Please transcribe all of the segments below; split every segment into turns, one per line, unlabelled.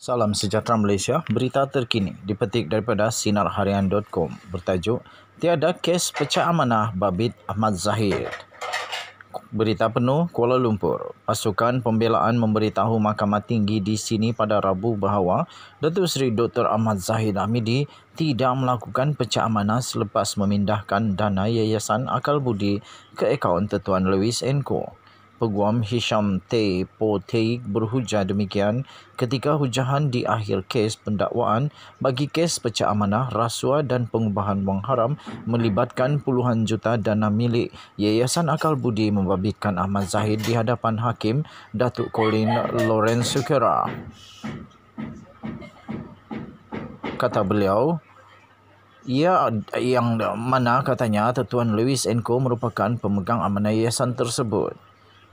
Salam sejahtera Malaysia. Berita terkini dipetik daripada sinarharian.com bertajuk Tiada kes pecah amanah Babit Ahmad Zahid. Berita penuh Kuala Lumpur. Pasukan pembelaan memberitahu Mahkamah Tinggi di sini pada Rabu bahawa Datuk Seri Dr. Ahmad Zahid Hamidi tidak melakukan pecah amanah selepas memindahkan dana Yayasan Akal Budi ke akaun Tetuan Lewis Co peguam Hisham T. Poteik berhujah demikian ketika hujahan di akhir kes pendakwaan bagi kes pecah amanah, rasuah dan pengubahan wang haram melibatkan puluhan juta dana milik. Yayasan Akal Budi membabitkan Ahmad Zahid di hadapan Hakim Datuk Colin Lawrence Sukera. Kata beliau, ia ya, yang mana katanya Tuan Lewis Enko merupakan pemegang amanah yayasan tersebut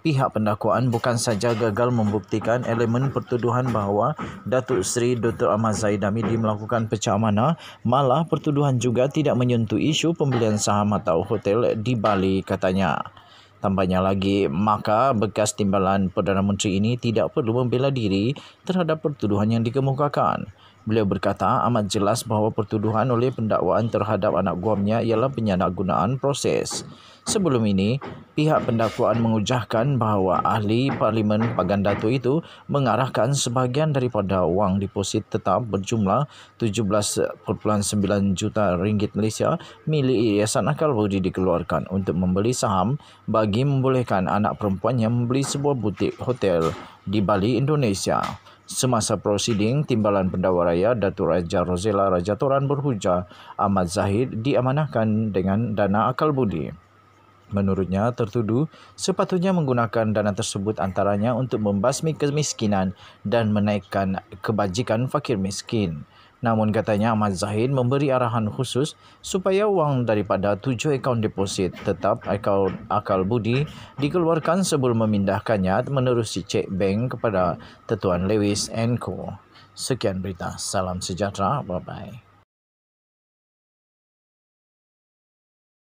pihak pendakwaan bukan saja gagal membuktikan elemen pertuduhan bahawa Datuk Seri Dr. Ahmad Zaid Hamidi melakukan pecah mana, malah pertuduhan juga tidak menyentuh isu pembelian saham atau hotel di Bali katanya. Tambahnya lagi, maka bekas timbalan Perdana Menteri ini tidak perlu membela diri terhadap pertuduhan yang dikemukakan. Beliau berkata amat jelas bahawa pertuduhan oleh pendakwaan terhadap anak guamnya ialah penyalahgunaan proses. Sebelum ini, pihak pendakwaan mengujahkan bahawa ahli Parlimen Pagan Datu itu mengarahkan sebahagian daripada wang deposit tetap berjumlah 17.9 juta ringgit Malaysia milik Yayasan Akal Budi dikeluarkan untuk membeli saham bagi membolehkan anak perempuannya membeli sebuah butik hotel di Bali, Indonesia. Semasa prosiding, Timbalan Pendawa Raya Datuk Raja Rosela Raja Toran berhujah Ahmad Zahid diamanahkan dengan dana akal budi. Menurutnya, tertuduh sepatutnya menggunakan dana tersebut antaranya untuk membasmi kemiskinan dan menaikkan kebajikan fakir miskin. Namun katanya Ahmad Zahid memberi arahan khusus supaya wang daripada tujuh akaun deposit tetap akaun akal budi dikeluarkan sebelum memindahkannya menerusi cek bank kepada Tetuan Lewis Co. Sekian berita. Salam sejahtera. Bye-bye.